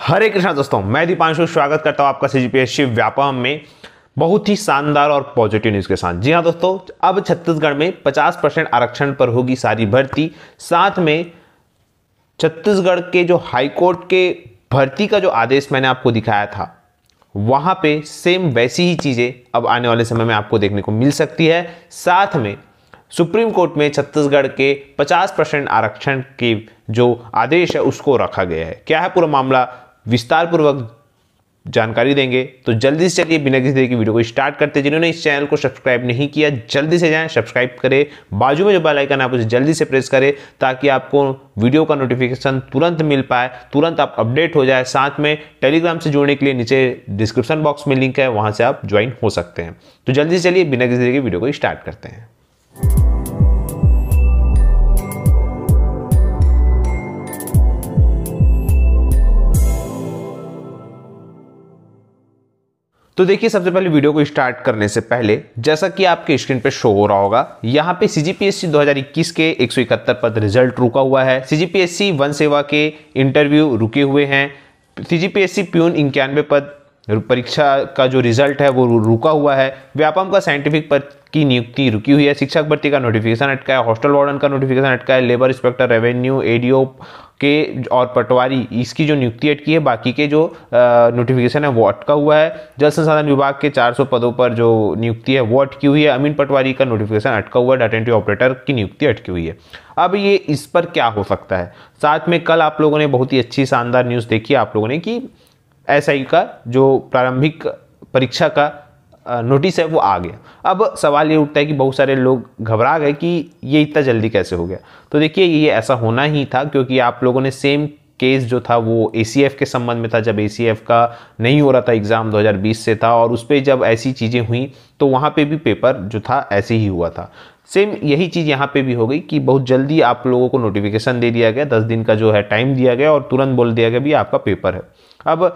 हरे कृष्णा दोस्तों मैं दीपांशु स्वागत करता हूं आपका सीजीपीएससी व्यापम में बहुत ही शानदार और पॉजिटिव न्यूज़ के साथ जी हाँ दोस्तों अब छत्तीसगढ़ में 50 परसेंट आरक्षण पर होगी सारी भर्ती साथ में छत्तीसगढ़ के जो हाईकोर्ट के भर्ती का जो आदेश मैंने आपको दिखाया था वहां पे सेम वैसी ही चीज़ें अब आने वाले समय में आपको देखने को मिल सकती है साथ में सुप्रीम कोर्ट में छत्तीसगढ़ के 50 परसेंट आरक्षण के जो आदेश है उसको रखा गया है क्या है पूरा मामला विस्तार पूर्वक जानकारी देंगे तो जल्दी से चलिए बिना किसी देर की वीडियो को स्टार्ट करते हैं जिन्होंने इस चैनल को सब्सक्राइब नहीं किया जल्दी से जाएं सब्सक्राइब करें बाजू में जो बेल आइकन है आप उसे जल्दी से प्रेस करें ताकि आपको वीडियो का नोटिफिकेशन तुरंत मिल पाए तुरंत आप अपडेट हो जाए साथ में टेलीग्राम से जुड़ने के लिए नीचे डिस्क्रिप्शन बॉक्स में लिंक है वहाँ से आप ज्वाइन हो सकते हैं तो जल्दी से चलिए बिना किसी देर की वीडियो को स्टार्ट करते हैं तो देखिए सबसे पहले वीडियो को स्टार्ट करने से पहले जैसा कि आपके स्क्रीन पे शो हो रहा होगा यहाँ पे सीजीपीएससी 2021 के इकहत्तर पद रिजल्ट रुका हुआ है सीजीपीएससी वन सेवा के इंटरव्यू रुके हुए हैं सीजीपीएससी प्यून इक्यानवे पद परीक्षा का जो रिजल्ट है वो रुका हुआ है व्यापम का साइंटिफिक पद की नियुक्ति रुकी हुई है शिक्षक भर्ती का नोटिफिकेशन अटका है हॉस्टल वार्डन का नोटिफिकेशन अटका है लेबर इंस्पेक्टर रेवेन्यू ए के और पटवारी इसकी जो नियुक्ति अटकी है बाकी के जो नोटिफिकेशन है वो अटका हुआ है जल संसाधन विभाग के 400 पदों पर जो नियुक्ति है वो अटकी हुई है अमीन पटवारी का नोटिफिकेशन अटका हुआ है डाटा एंट्री ऑपरेटर की नियुक्ति अटकी हुई है अब ये इस पर क्या हो सकता है साथ में कल आप लोगों ने बहुत ही अच्छी शानदार न्यूज़ देखी आप लोगों ने कि एस का जो प्रारंभिक परीक्षा का नोटिस है वो आ गया अब सवाल ये उठता है कि बहुत सारे लोग घबरा गए कि ये इतना जल्दी कैसे हो गया तो देखिए ये ऐसा होना ही था क्योंकि आप लोगों ने सेम केस जो था वो ए के संबंध में था जब ए का नहीं हो रहा था एग्ज़ाम 2020 से था और उस पर जब ऐसी चीज़ें हुई तो वहाँ पे भी पेपर जो था ऐसे ही हुआ था सेम यही चीज़ यहाँ पे भी हो गई कि बहुत जल्दी आप लोगों को नोटिफिकेशन दे दिया गया दस दिन का जो है टाइम दिया गया और तुरंत बोल दिया गया भी आपका पेपर है अब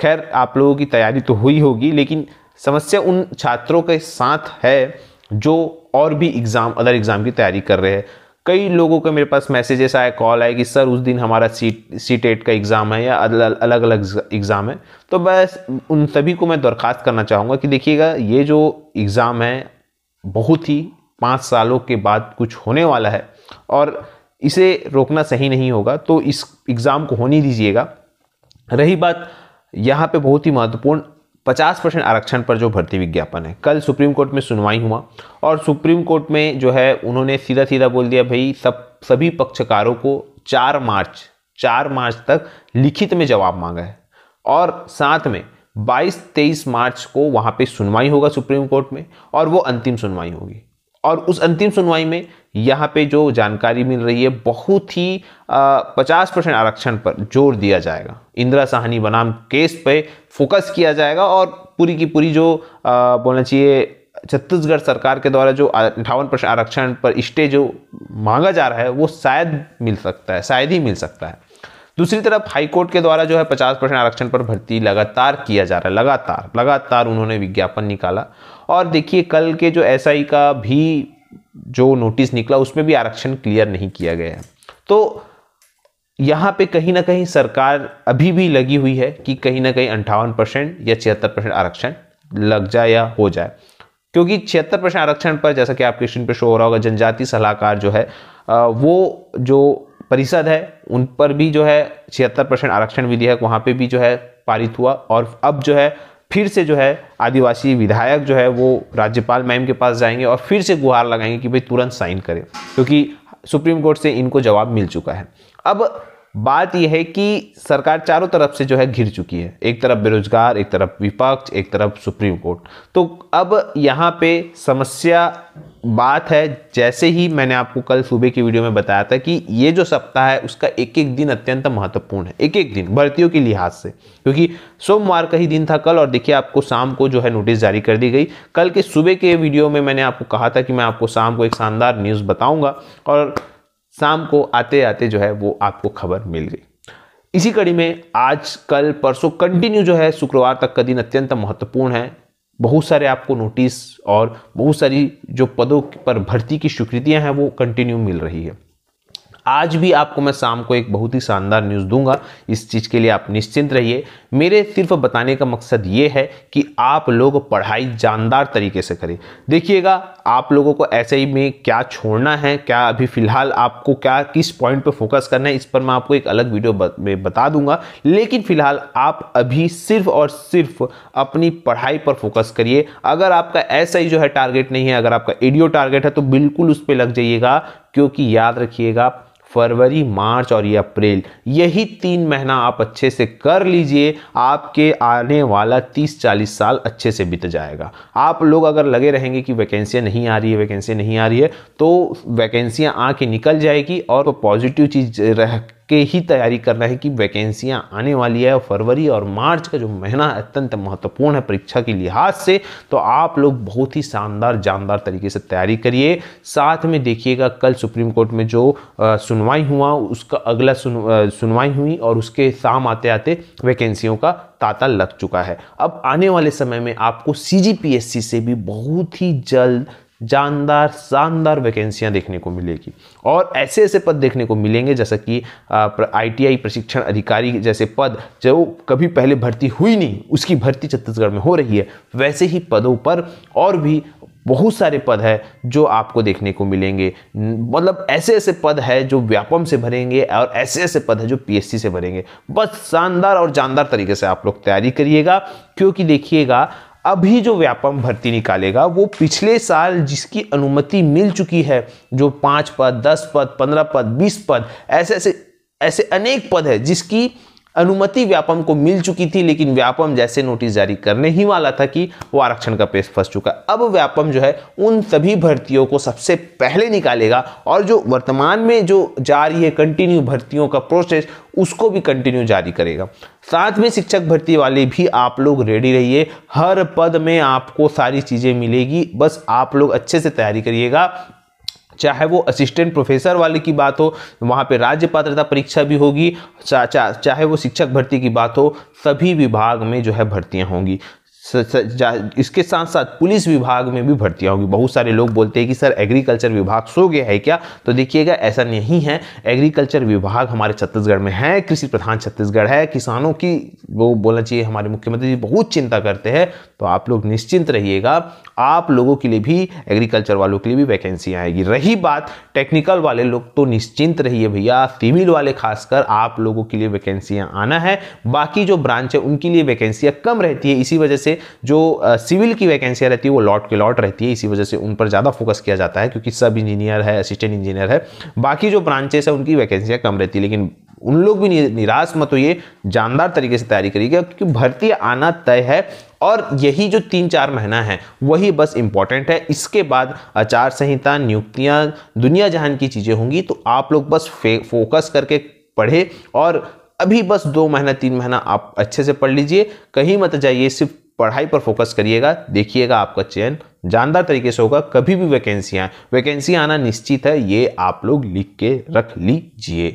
खैर आप लोगों की तैयारी तो हुई होगी लेकिन समस्या उन छात्रों के साथ है जो और भी एग्ज़ाम अदर एग्ज़ाम की तैयारी कर रहे हैं कई लोगों का मेरे पास मैसेजेस आए कॉल आए कि सर उस दिन हमारा सीट सी टेट का एग्ज़ाम है या अलग अलग अलग एग्ज़ाम है तो बस उन सभी को मैं दरख्वास्त करना चाहूँगा कि देखिएगा ये जो एग्ज़ाम है बहुत ही पाँच सालों के बाद कुछ होने वाला है और इसे रोकना सही नहीं होगा तो इस एग्ज़ाम को होने दीजिएगा रही बात यहाँ पे बहुत ही महत्वपूर्ण 50 परसेंट आरक्षण पर जो भर्ती विज्ञापन है कल सुप्रीम कोर्ट में सुनवाई हुआ और सुप्रीम कोर्ट में जो है उन्होंने सीधा सीधा बोल दिया भाई सब सभी पक्षकारों को चार मार्च चार मार्च तक लिखित में जवाब मांगा है और साथ में 22-23 मार्च को वहाँ पे सुनवाई होगा सुप्रीम कोर्ट में और वो अंतिम सुनवाई होगी और उस अंतिम सुनवाई में यहाँ पे जो जानकारी मिल रही है बहुत ही पचास परसेंट आरक्षण पर जोर दिया जाएगा इंदिरा साहनी बनाम केस पे फोकस किया जाएगा और पूरी की पूरी जो आ, बोलना चाहिए छत्तीसगढ़ सरकार के द्वारा जो अठावन परसेंट आरक्षण पर स्टे जो मांगा जा रहा है वो शायद मिल सकता है शायद ही मिल सकता है दूसरी तरफ हाईकोर्ट के द्वारा जो है पचास परसेंट आरक्षण पर भर्ती लगातार किया जा रहा है लगातार लगातार उन्होंने विज्ञापन निकाला और देखिए कल के जो एस का भी जो नोटिस निकला उसमें भी आरक्षण क्लियर नहीं किया गया है तो यहाँ पे कहीं ना कहीं सरकार अभी भी लगी हुई है कि कहीं ना कहीं अंठावन परसेंट या छिहत्तर परसेंट आरक्षण लग जाए या हो जाए क्योंकि छिहत्तर परसेंट आरक्षण पर जैसा कि आपके स्क्रीन पे शो हो रहा होगा जनजाति सलाहकार जो है वो जो परिषद है उन पर भी जो है छिहत्तर परसेंट आरक्षण विधेयक वहाँ पे भी जो है पारित हुआ और अब जो है फिर से जो है आदिवासी विधायक जो है वो राज्यपाल मैम के पास जाएंगे और फिर से गुहार लगाएंगे कि भाई तुरंत साइन करें क्योंकि तो सुप्रीम कोर्ट से इनको जवाब मिल चुका है अब बात यह है कि सरकार चारों तरफ से जो है घिर चुकी है एक तरफ बेरोजगार एक तरफ विपक्ष एक तरफ सुप्रीम कोर्ट तो अब यहाँ पे समस्या बात है जैसे ही मैंने आपको कल सुबह की वीडियो में बताया था कि ये जो सप्ताह है उसका एक एक दिन अत्यंत महत्वपूर्ण है एक एक दिन भर्तियों के लिहाज से क्योंकि सोमवार का ही दिन था कल और देखिए आपको शाम को जो है नोटिस जारी कर दी गई कल के सुबह के वीडियो में मैंने आपको कहा था कि मैं आपको शाम को एक शानदार न्यूज़ बताऊँगा और शाम को आते आते जो है वो आपको खबर मिल गई इसी कड़ी में आज कल परसों कंटिन्यू जो है शुक्रवार तक का दिन अत्यंत महत्वपूर्ण है बहुत सारे आपको नोटिस और बहुत सारी जो पदों पर भर्ती की स्वीकृतियाँ हैं वो कंटिन्यू मिल रही है आज भी आपको मैं शाम को एक बहुत ही शानदार न्यूज़ दूंगा इस चीज़ के लिए आप निश्चिंत रहिए मेरे सिर्फ बताने का मकसद ये है कि आप लोग पढ़ाई जानदार तरीके से करें देखिएगा आप लोगों को ऐसे ही में क्या छोड़ना है क्या अभी फ़िलहाल आपको क्या किस पॉइंट पर फोकस करना है इस पर मैं आपको एक अलग वीडियो में बता दूंगा लेकिन फ़िलहाल आप अभी सिर्फ और सिर्फ अपनी पढ़ाई पर फोकस करिए अगर आपका ऐसा ही जो है टारगेट नहीं है अगर आपका एडियो टारगेट है तो बिल्कुल उस पर लग जाइएगा क्योंकि याद रखिएगा फरवरी मार्च और ये अप्रैल यही तीन महीना आप अच्छे से कर लीजिए आपके आने वाला 30-40 साल अच्छे से बीत जाएगा आप लोग अगर लगे रहेंगे कि वैकेंसियाँ नहीं आ रही है वैकेंसी नहीं आ रही है तो वैकेंसियाँ आके निकल जाएगी और पॉजिटिव चीज़ रह के ही तैयारी करना है कि वैकेंसियां आने वाली है फरवरी और मार्च का जो महीना अत्यंत महत्वपूर्ण है परीक्षा के लिहाज से तो आप लोग बहुत ही शानदार जानदार तरीके से तैयारी करिए साथ में देखिएगा कल सुप्रीम कोर्ट में जो सुनवाई हुआ उसका अगला सुनवाई हुई और उसके शाम आते आते वैकेंसियों का तांता लग चुका है अब आने वाले समय में आपको सी से भी बहुत ही जल्द जानदार शानदार वैकेंसियां देखने को मिलेगी और ऐसे ऐसे पद देखने को मिलेंगे जैसा कि आईटीआई प्रशिक्षण अधिकारी जैसे पद जो कभी पहले भर्ती हुई नहीं उसकी भर्ती छत्तीसगढ़ में हो रही है वैसे ही पदों पर और भी बहुत सारे पद है जो आपको देखने को मिलेंगे मतलब ऐसे ऐसे पद है जो व्यापम से भरेंगे और ऐसे ऐसे पद हैं जो पीएससी से भरेंगे बस शानदार और जानदार तरीके से आप लोग तैयारी करिएगा क्योंकि देखिएगा अभी जो व्यापम भर्ती निकालेगा वो पिछले साल जिसकी अनुमति मिल चुकी है जो पाँच पद दस पद पंद्रह पद बीस पद ऐसे ऐसे ऐसे अनेक पद है जिसकी अनुमति व्यापम को मिल चुकी थी लेकिन व्यापम जैसे नोटिस जारी करने ही वाला था कि वो आरक्षण का पेश फंस चुका अब व्यापम जो है उन सभी भर्तियों को सबसे पहले निकालेगा और जो वर्तमान में जो जारी है कंटिन्यू भर्तियों का प्रोसेस उसको भी कंटिन्यू जारी करेगा साथ में शिक्षक भर्ती वाले भी आप लोग रेडी रहिए हर पद में आपको सारी चीज़ें मिलेगी बस आप लोग अच्छे से तैयारी करिएगा चाहे वो असिस्टेंट प्रोफेसर वाले की बात हो वहाँ पे राज्य पात्रता परीक्षा भी होगी चा, चा, चाहे वो शिक्षक भर्ती की बात हो सभी विभाग में जो है भर्तियाँ होंगी इसके साथ साथ पुलिस विभाग में भी भर्तियाँ होगी बहुत सारे लोग बोलते हैं कि सर एग्रीकल्चर विभाग सो गया है क्या तो देखिएगा ऐसा नहीं है एग्रीकल्चर विभाग हमारे छत्तीसगढ़ में है कृषि प्रधान छत्तीसगढ़ है किसानों की वो बोलना चाहिए हमारे मुख्यमंत्री जी बहुत चिंता करते हैं तो आप लोग निश्चिंत रहिएगा आप लोगों के लिए भी एग्रीकल्चर वालों के लिए भी वैकेंसी आएगी रही बात टेक्निकल वाले लोग तो निश्चिंत रहिए भैया सिविल वाले खासकर आप लोगों के लिए वैकेंसियाँ आना है बाकी जो ब्रांच है उनके लिए वैकेंसियाँ कम रहती है इसी वजह से जो सिविल की वैकेंसियाँ रहती है वो लॉट के लॉट रहती है इसी वजह से उन पर ज़्यादा फोकस किया जाता है क्योंकि सब इंजीनियर है असिस्टेंट इंजीनियर है बाकी जो ब्रांचेस है उनकी वैकेंसियाँ कम रहती है लेकिन उन लोग भी निराश मत होइए जानदार तरीके से तैयारी करिएगा क्योंकि भर्ती आना तय है और यही जो तीन चार महीना है वही बस इंपॉर्टेंट है इसके बाद आचार संहिता नियुक्तियां दुनिया जहान की चीज़ें होंगी तो आप लोग बस फोकस करके पढ़े और अभी बस दो महीना तीन महीना आप अच्छे से पढ़ लीजिए कहीं मत जाइए सिर्फ पढ़ाई पर फोकस करिएगा देखिएगा आपका चयन जानदार तरीके से होगा कभी भी वैकेंसी आए वैकेंसी आना निश्चित है ये आप लोग लिख के रख लीजिए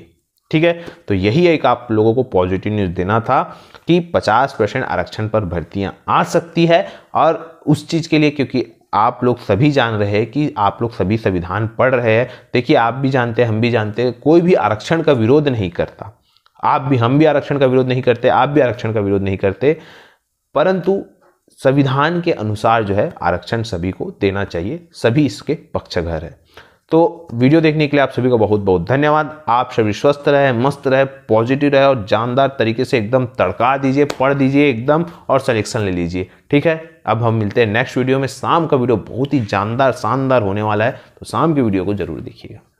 ठीक है तो यही एक आप लोगों को पॉजिटिव न्यूज़ देना था कि 50 परसेंट आरक्षण पर भर्तियां आ सकती है और उस चीज़ के लिए क्योंकि आप लोग सभी जान रहे हैं कि आप लोग सभी संविधान पढ़ रहे हैं देखिए आप भी जानते हैं हम भी जानते हैं कोई भी आरक्षण का विरोध नहीं करता आप भी हम भी आरक्षण का विरोध नहीं करते आप भी आरक्षण का विरोध नहीं करते परंतु संविधान के अनुसार जो है आरक्षण सभी को देना चाहिए सभी इसके पक्षघर है तो वीडियो देखने के लिए आप सभी का बहुत बहुत धन्यवाद आप सभी स्वस्थ रहे मस्त रहे पॉजिटिव रहे और जानदार तरीके से एकदम तड़का दीजिए पढ़ दीजिए एकदम और सलेक्शन ले लीजिए ठीक है अब हम मिलते हैं नेक्स्ट वीडियो में शाम का वीडियो बहुत ही जानदार शानदार होने वाला है तो शाम की वीडियो को जरूर देखिएगा